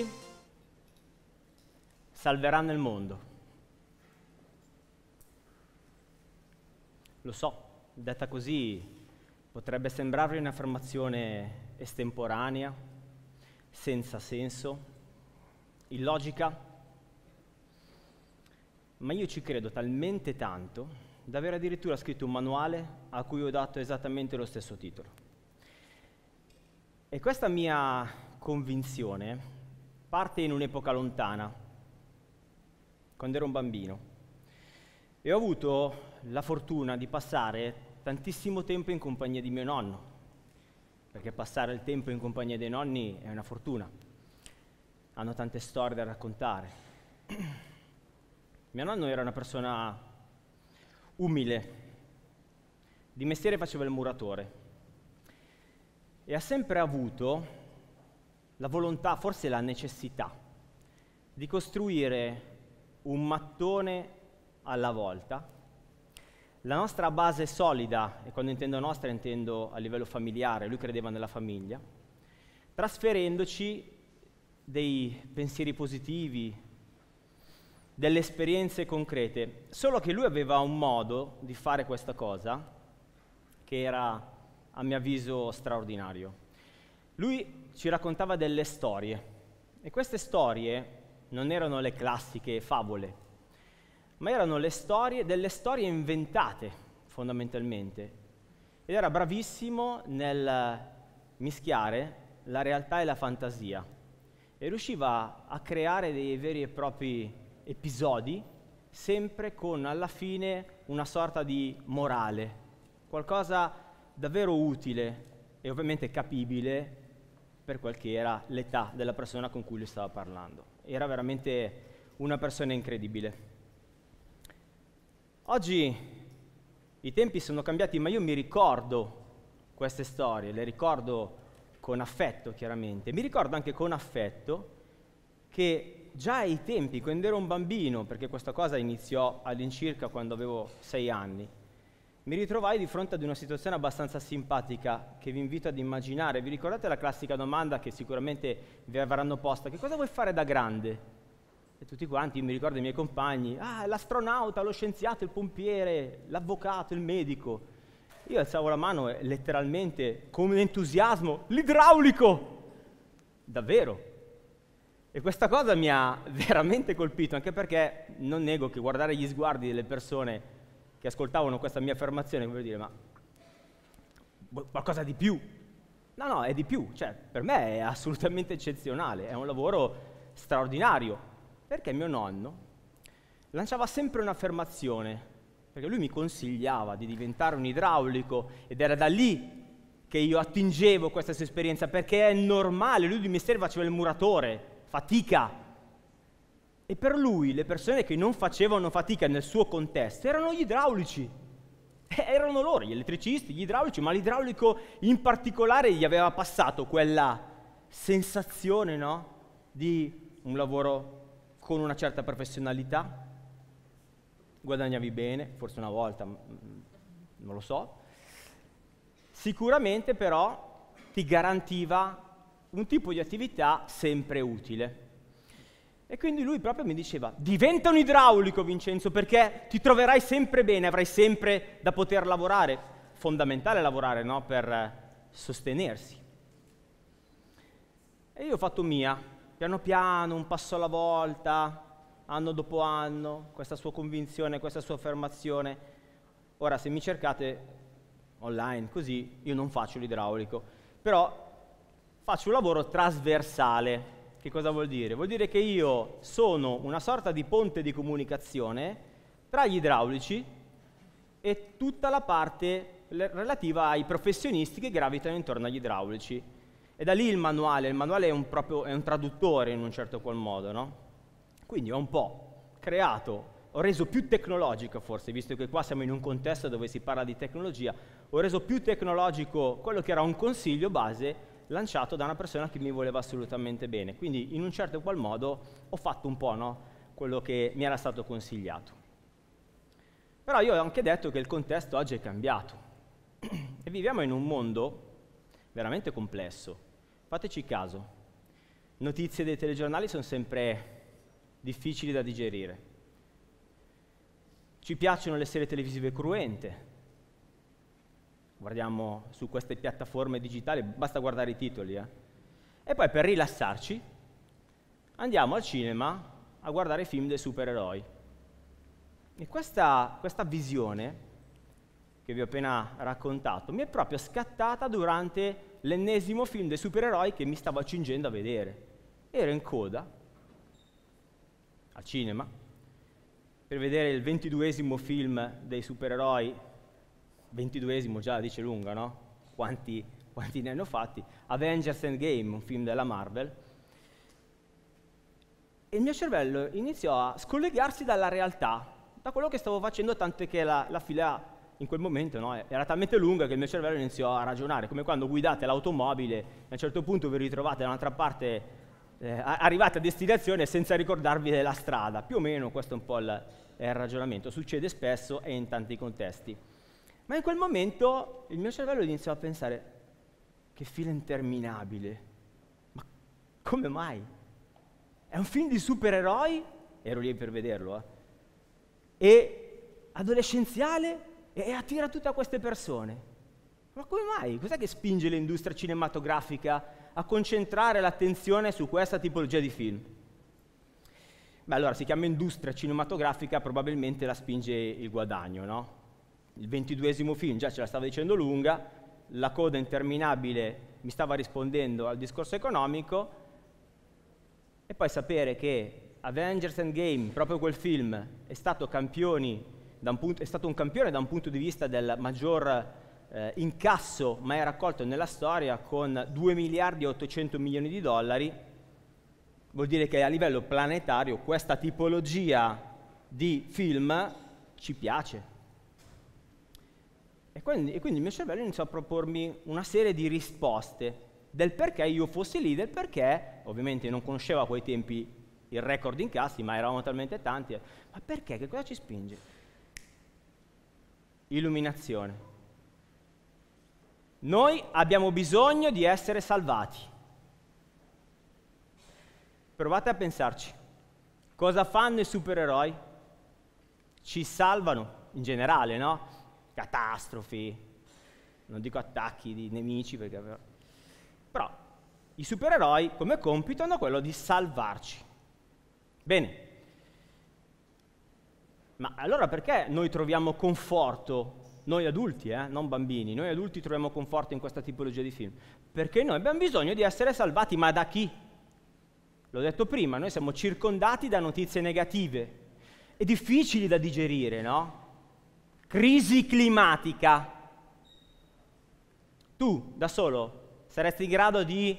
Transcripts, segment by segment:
luci salveranno il mondo. Lo so, detta così potrebbe sembrarvi un'affermazione estemporanea, senza senso, illogica, ma io ci credo talmente tanto da aver addirittura scritto un manuale a cui ho dato esattamente lo stesso titolo. E questa mia convinzione parte in un'epoca lontana, quando ero un bambino, e ho avuto la fortuna di passare tantissimo tempo in compagnia di mio nonno, perché passare il tempo in compagnia dei nonni è una fortuna. Hanno tante storie da raccontare. mio nonno era una persona umile, di mestiere faceva il muratore e ha sempre avuto la volontà, forse la necessità, di costruire un mattone alla volta. La nostra base solida, e quando intendo nostra intendo a livello familiare, lui credeva nella famiglia, trasferendoci dei pensieri positivi, delle esperienze concrete. Solo che lui aveva un modo di fare questa cosa che era, a mio avviso, straordinario. Lui ci raccontava delle storie e queste storie non erano le classiche favole, ma erano le storie, delle storie inventate fondamentalmente. Ed era bravissimo nel mischiare la realtà e la fantasia e riusciva a creare dei veri e propri episodi sempre con alla fine una sorta di morale, qualcosa davvero utile e ovviamente capibile per quel che era l'età della persona con cui lui stava parlando. Era veramente una persona incredibile. Oggi i tempi sono cambiati, ma io mi ricordo queste storie, le ricordo con affetto chiaramente. Mi ricordo anche con affetto che già ai tempi, quando ero un bambino, perché questa cosa iniziò all'incirca quando avevo sei anni, mi ritrovai di fronte ad una situazione abbastanza simpatica che vi invito ad immaginare. Vi ricordate la classica domanda che sicuramente vi avranno posta? Che cosa vuoi fare da grande? E tutti quanti, mi ricordo i miei compagni, ah, l'astronauta, lo scienziato, il pompiere, l'avvocato, il medico. Io alzavo la mano e letteralmente, con entusiasmo, l'idraulico! Davvero? E questa cosa mi ha veramente colpito, anche perché non nego che guardare gli sguardi delle persone che ascoltavano questa mia affermazione, come dire, ma boh, qualcosa di più. No, no, è di più, cioè per me è assolutamente eccezionale, è un lavoro straordinario, perché mio nonno lanciava sempre un'affermazione, perché lui mi consigliava di diventare un idraulico ed era da lì che io attingevo questa sua esperienza, perché è normale, lui di mestiere faceva il muratore, fatica, e per lui le persone che non facevano fatica nel suo contesto erano gli idraulici. Eh, erano loro, gli elettricisti, gli idraulici, ma l'idraulico in particolare gli aveva passato quella sensazione, no? Di un lavoro con una certa professionalità, guadagnavi bene, forse una volta, mm, mm, non lo so. Sicuramente però ti garantiva un tipo di attività sempre utile. E quindi lui proprio mi diceva, diventa un idraulico Vincenzo perché ti troverai sempre bene, avrai sempre da poter lavorare, fondamentale lavorare no? per eh, sostenersi. E io ho fatto mia, piano piano, un passo alla volta, anno dopo anno, questa sua convinzione, questa sua affermazione. Ora se mi cercate online così, io non faccio l'idraulico, però faccio un lavoro trasversale, che cosa vuol dire? Vuol dire che io sono una sorta di ponte di comunicazione tra gli idraulici e tutta la parte relativa ai professionisti che gravitano intorno agli idraulici. E da lì il manuale, il manuale è un, proprio, è un traduttore in un certo qual modo, no? Quindi ho un po' creato, ho reso più tecnologico forse, visto che qua siamo in un contesto dove si parla di tecnologia, ho reso più tecnologico quello che era un consiglio base lanciato da una persona che mi voleva assolutamente bene. Quindi in un certo qual modo ho fatto un po' no? quello che mi era stato consigliato. Però io ho anche detto che il contesto oggi è cambiato e viviamo in un mondo veramente complesso. Fateci caso, notizie dei telegiornali sono sempre difficili da digerire. Ci piacciono le serie televisive cruente, guardiamo su queste piattaforme digitali, basta guardare i titoli. Eh. E poi per rilassarci andiamo al cinema a guardare i film dei supereroi. E questa, questa visione che vi ho appena raccontato mi è proprio scattata durante l'ennesimo film dei supereroi che mi stavo accingendo a vedere. Ero in coda al cinema per vedere il ventiduesimo film dei supereroi 22esimo già dice lunga, no? Quanti, quanti ne hanno fatti? Avengers Endgame, un film della Marvel. E il mio cervello iniziò a scollegarsi dalla realtà, da quello che stavo facendo, tanto che la, la fila in quel momento no, era talmente lunga che il mio cervello iniziò a ragionare, come quando guidate l'automobile, e a un certo punto vi ritrovate da un'altra parte, eh, arrivate a destinazione senza ricordarvi della strada. Più o meno questo è un po' il, il ragionamento, succede spesso e in tanti contesti. Ma in quel momento il mio cervello iniziò a pensare, che fila interminabile, ma come mai? È un film di supereroi? Ero lì per vederlo, eh. E adolescenziale? E attira tutte queste persone. Ma come mai? Cos'è che spinge l'industria cinematografica a concentrare l'attenzione su questa tipologia di film? Beh, allora si chiama industria cinematografica, probabilmente la spinge il guadagno, no? il ventiduesimo film già ce la stava dicendo lunga, la coda interminabile mi stava rispondendo al discorso economico e poi sapere che Avengers Endgame, proprio quel film, è stato, punto, è stato un campione da un punto di vista del maggior eh, incasso mai raccolto nella storia con 2 miliardi e 800 milioni di dollari, vuol dire che a livello planetario questa tipologia di film ci piace, e quindi, e quindi il mio cervello iniziò a propormi una serie di risposte del perché io fossi lì, del perché, ovviamente non conoscevo a quei tempi il record in cassi, ma eravamo talmente tanti, ma perché? Che cosa ci spinge? Illuminazione. Noi abbiamo bisogno di essere salvati. Provate a pensarci. Cosa fanno i supereroi? Ci salvano, in generale, no? catastrofi, non dico attacchi di nemici, perché... però i supereroi come compito hanno quello di salvarci. Bene, ma allora perché noi troviamo conforto, noi adulti, eh, non bambini, noi adulti troviamo conforto in questa tipologia di film? Perché noi abbiamo bisogno di essere salvati, ma da chi? L'ho detto prima, noi siamo circondati da notizie negative e difficili da digerire, no? crisi climatica, tu da solo saresti in grado di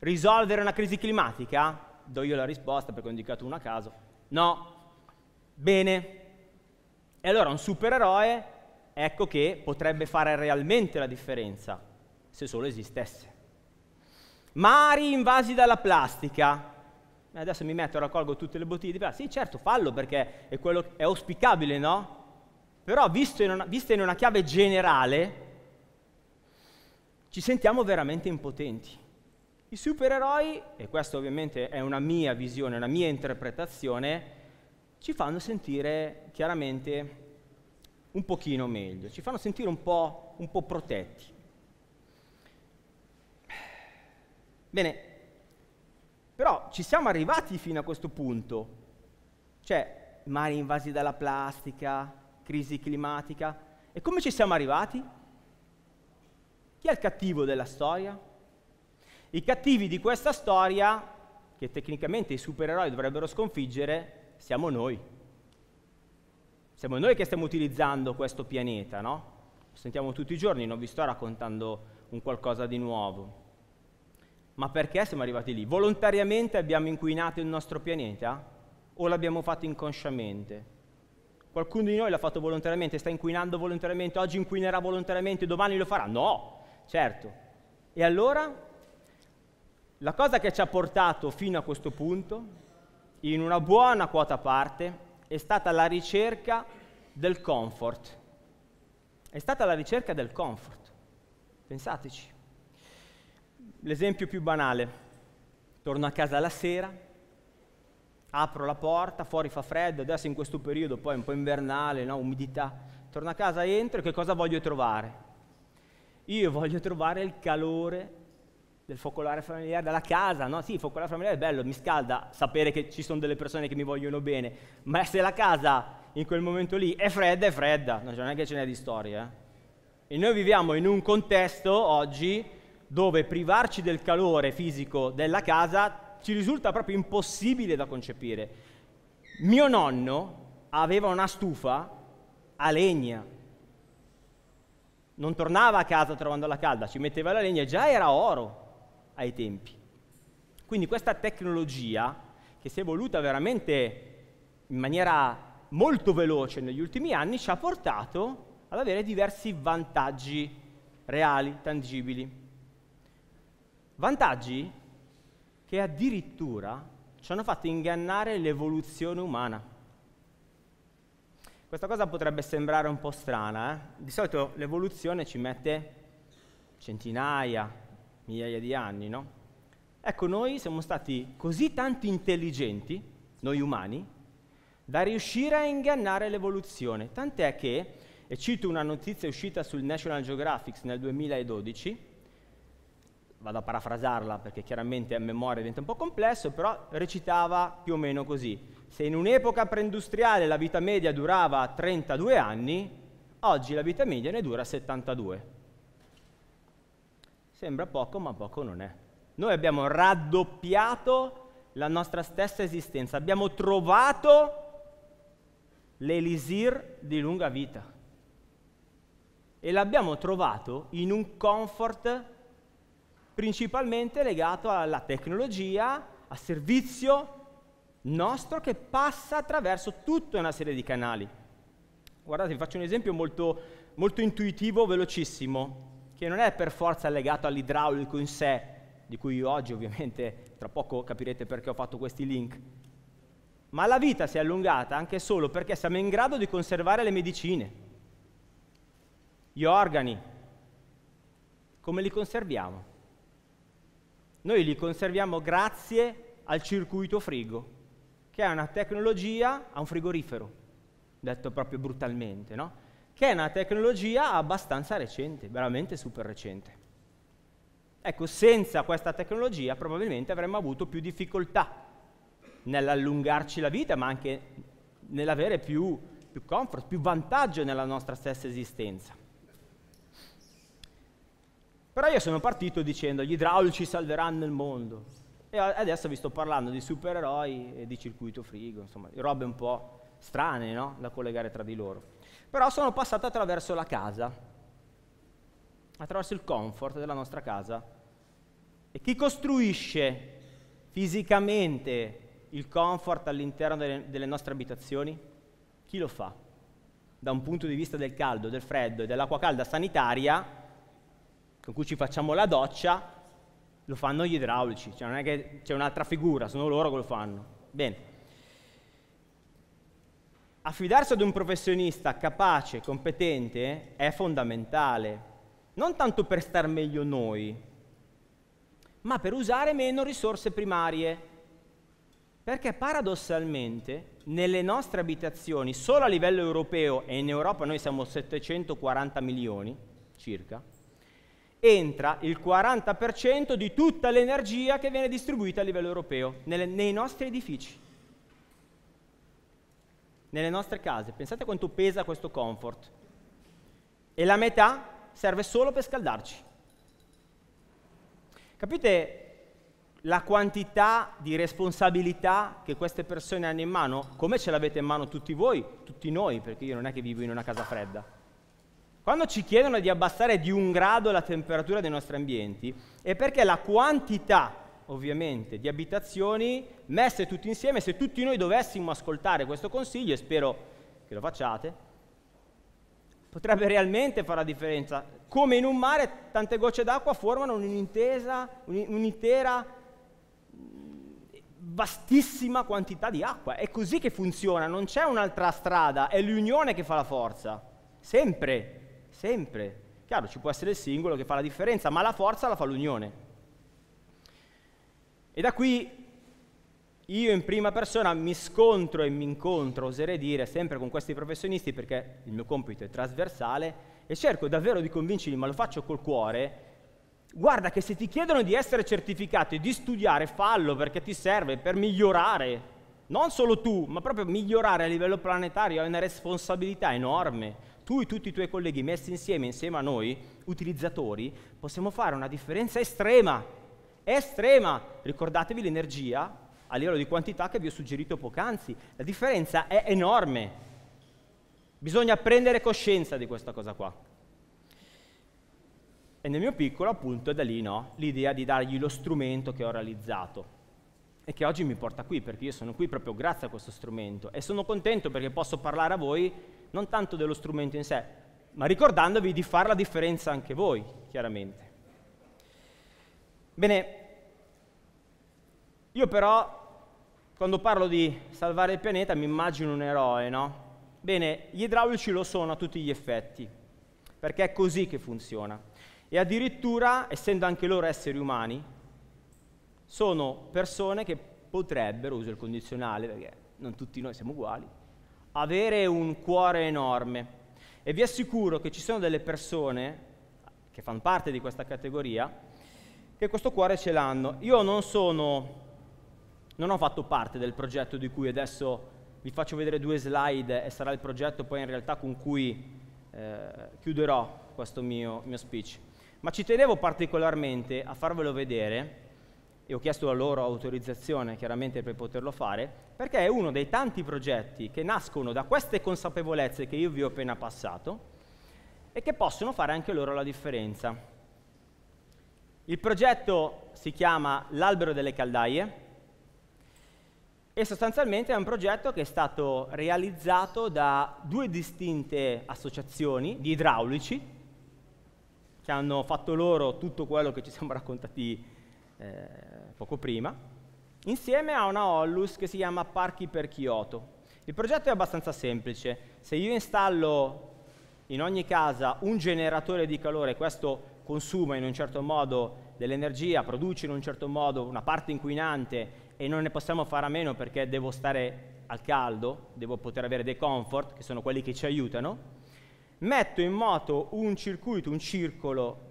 risolvere una crisi climatica? Do io la risposta perché ho indicato una a caso. No. Bene. E allora un supereroe, ecco che potrebbe fare realmente la differenza, se solo esistesse. Mari invasi dalla plastica. Eh, adesso mi metto e raccolgo tutte le bottiglie di plastica. Sì, certo, fallo perché è, quello, è auspicabile, no? però visto in una, vista in una chiave generale, ci sentiamo veramente impotenti. I supereroi, e questa ovviamente è una mia visione, una mia interpretazione, ci fanno sentire chiaramente un pochino meglio, ci fanno sentire un po', un po protetti. Bene, però ci siamo arrivati fino a questo punto, cioè mari invasi dalla plastica, crisi climatica. E come ci siamo arrivati? Chi è il cattivo della storia? I cattivi di questa storia, che tecnicamente i supereroi dovrebbero sconfiggere, siamo noi. Siamo noi che stiamo utilizzando questo pianeta, no? Lo sentiamo tutti i giorni, non vi sto raccontando un qualcosa di nuovo. Ma perché siamo arrivati lì? Volontariamente abbiamo inquinato il nostro pianeta o l'abbiamo fatto inconsciamente? Qualcuno di noi l'ha fatto volontariamente, sta inquinando volontariamente, oggi inquinerà volontariamente, domani lo farà? No, certo. E allora la cosa che ci ha portato fino a questo punto, in una buona quota parte, è stata la ricerca del comfort. È stata la ricerca del comfort. Pensateci. L'esempio più banale. Torno a casa la sera, apro la porta, fuori fa freddo, adesso in questo periodo poi è un po' invernale, no? umidità, torno a casa, entro e che cosa voglio trovare? Io voglio trovare il calore del focolare familiare della casa, no? Sì, il focolare familiare è bello, mi scalda sapere che ci sono delle persone che mi vogliono bene, ma se la casa in quel momento lì è fredda, è fredda, cioè, non è che ce n'è di storia. Eh? E noi viviamo in un contesto oggi dove privarci del calore fisico della casa ci risulta proprio impossibile da concepire. Mio nonno aveva una stufa a legna. Non tornava a casa trovandola calda, ci metteva la legna, già era oro ai tempi. Quindi questa tecnologia, che si è evoluta veramente in maniera molto veloce negli ultimi anni, ci ha portato ad avere diversi vantaggi reali, tangibili. Vantaggi che addirittura ci hanno fatto ingannare l'evoluzione umana. Questa cosa potrebbe sembrare un po' strana, eh? di solito l'evoluzione ci mette centinaia, migliaia di anni, no? Ecco, noi siamo stati così tanto intelligenti, noi umani, da riuscire a ingannare l'evoluzione. Tant'è che, e cito una notizia uscita sul National Geographic nel 2012, vado a parafrasarla perché chiaramente a memoria diventa un po' complesso, però recitava più o meno così. Se in un'epoca preindustriale la vita media durava 32 anni, oggi la vita media ne dura 72. Sembra poco, ma poco non è. Noi abbiamo raddoppiato la nostra stessa esistenza, abbiamo trovato l'elisir di lunga vita e l'abbiamo trovato in un comfort principalmente legato alla tecnologia, a servizio nostro che passa attraverso tutta una serie di canali. Guardate, vi faccio un esempio molto, molto intuitivo, velocissimo, che non è per forza legato all'idraulico in sé, di cui oggi ovviamente tra poco capirete perché ho fatto questi link, ma la vita si è allungata anche solo perché siamo in grado di conservare le medicine, gli organi. Come li conserviamo? Noi li conserviamo grazie al circuito frigo, che è una tecnologia, a un frigorifero, detto proprio brutalmente, no? che è una tecnologia abbastanza recente, veramente super recente. Ecco, senza questa tecnologia probabilmente avremmo avuto più difficoltà nell'allungarci la vita, ma anche nell'avere più, più comfort, più vantaggio nella nostra stessa esistenza. Però io sono partito dicendo gli idraulici salveranno il mondo. E adesso vi sto parlando di supereroi e di circuito frigo, insomma, robe un po' strane no? da collegare tra di loro. Però sono passato attraverso la casa, attraverso il comfort della nostra casa. E chi costruisce fisicamente il comfort all'interno delle, delle nostre abitazioni? Chi lo fa? Da un punto di vista del caldo, del freddo e dell'acqua calda sanitaria, con cui ci facciamo la doccia, lo fanno gli idraulici, cioè non è che c'è un'altra figura, sono loro che lo fanno. Bene. Affidarsi ad un professionista capace, competente, è fondamentale, non tanto per star meglio noi, ma per usare meno risorse primarie. Perché paradossalmente nelle nostre abitazioni, solo a livello europeo, e in Europa noi siamo 740 milioni circa, entra il 40% di tutta l'energia che viene distribuita a livello europeo nelle, nei nostri edifici, nelle nostre case. Pensate quanto pesa questo comfort. E la metà serve solo per scaldarci. Capite la quantità di responsabilità che queste persone hanno in mano? Come ce l'avete in mano tutti voi, tutti noi, perché io non è che vivo in una casa fredda. Quando ci chiedono di abbassare di un grado la temperatura dei nostri ambienti, è perché la quantità, ovviamente, di abitazioni messe tutte insieme, se tutti noi dovessimo ascoltare questo consiglio, e spero che lo facciate, potrebbe realmente fare la differenza. Come in un mare tante gocce d'acqua formano un'intesa, un'intera mm, vastissima quantità di acqua. È così che funziona, non c'è un'altra strada, è l'unione che fa la forza. Sempre sempre. Chiaro, ci può essere il singolo che fa la differenza, ma la forza la fa l'unione. E da qui io in prima persona mi scontro e mi incontro, oserei dire, sempre con questi professionisti perché il mio compito è trasversale e cerco davvero di convincerli, ma lo faccio col cuore. Guarda che se ti chiedono di essere certificati, di studiare, fallo perché ti serve per migliorare. Non solo tu, ma proprio migliorare a livello planetario hai una responsabilità enorme tu e tutti i tuoi colleghi messi insieme, insieme a noi, utilizzatori, possiamo fare una differenza estrema, estrema. Ricordatevi l'energia a livello di quantità che vi ho suggerito poc'anzi, la differenza è enorme. Bisogna prendere coscienza di questa cosa qua. E nel mio piccolo, appunto, è da lì no? l'idea di dargli lo strumento che ho realizzato e che oggi mi porta qui, perché io sono qui proprio grazie a questo strumento e sono contento perché posso parlare a voi non tanto dello strumento in sé, ma ricordandovi di fare la differenza anche voi, chiaramente. Bene, io però quando parlo di salvare il pianeta mi immagino un eroe, no? Bene, gli idraulici lo sono a tutti gli effetti, perché è così che funziona. E addirittura, essendo anche loro esseri umani, sono persone che potrebbero, uso il condizionale perché non tutti noi siamo uguali, avere un cuore enorme. E vi assicuro che ci sono delle persone che fanno parte di questa categoria che questo cuore ce l'hanno. Io non sono, non ho fatto parte del progetto di cui adesso vi faccio vedere due slide e sarà il progetto poi in realtà con cui eh, chiuderò questo mio, mio speech. Ma ci tenevo particolarmente a farvelo vedere e ho chiesto la loro autorizzazione chiaramente per poterlo fare, perché è uno dei tanti progetti che nascono da queste consapevolezze che io vi ho appena passato e che possono fare anche loro la differenza. Il progetto si chiama L'albero delle caldaie e sostanzialmente è un progetto che è stato realizzato da due distinte associazioni di idraulici che hanno fatto loro tutto quello che ci siamo raccontati eh, poco prima, insieme a una Hollus che si chiama Parchi per Kyoto. Il progetto è abbastanza semplice. Se io installo in ogni casa un generatore di calore, questo consuma in un certo modo dell'energia, produce in un certo modo una parte inquinante e non ne possiamo fare a meno perché devo stare al caldo, devo poter avere dei comfort, che sono quelli che ci aiutano, metto in moto un circuito, un circolo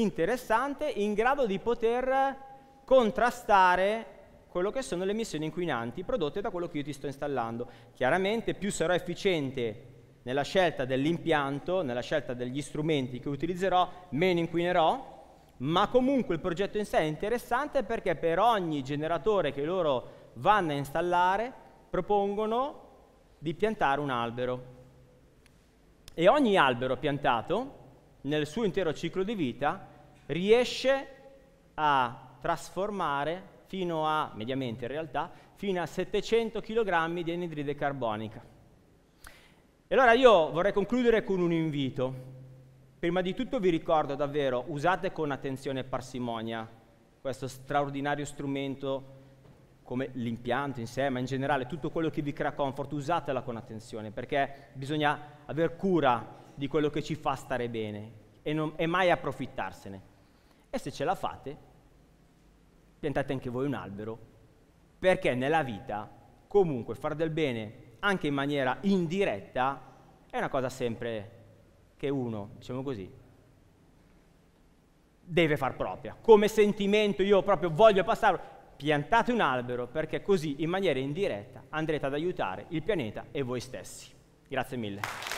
interessante in grado di poter contrastare quello che sono le emissioni inquinanti prodotte da quello che io ti sto installando. Chiaramente più sarò efficiente nella scelta dell'impianto, nella scelta degli strumenti che utilizzerò, meno inquinerò, ma comunque il progetto in sé è interessante perché per ogni generatore che loro vanno a installare propongono di piantare un albero. E ogni albero piantato nel suo intero ciclo di vita, riesce a trasformare fino a, mediamente in realtà, fino a 700 kg di anidride carbonica. E allora io vorrei concludere con un invito. Prima di tutto vi ricordo davvero, usate con attenzione e parsimonia questo straordinario strumento come l'impianto in sé, ma in generale tutto quello che vi crea comfort, usatela con attenzione, perché bisogna aver cura di quello che ci fa stare bene e, non, e mai approfittarsene. E se ce la fate, piantate anche voi un albero, perché nella vita comunque fare del bene anche in maniera indiretta è una cosa sempre che uno, diciamo così, deve far propria. Come sentimento io proprio voglio passarlo, piantate un albero perché così in maniera indiretta andrete ad aiutare il pianeta e voi stessi. Grazie mille.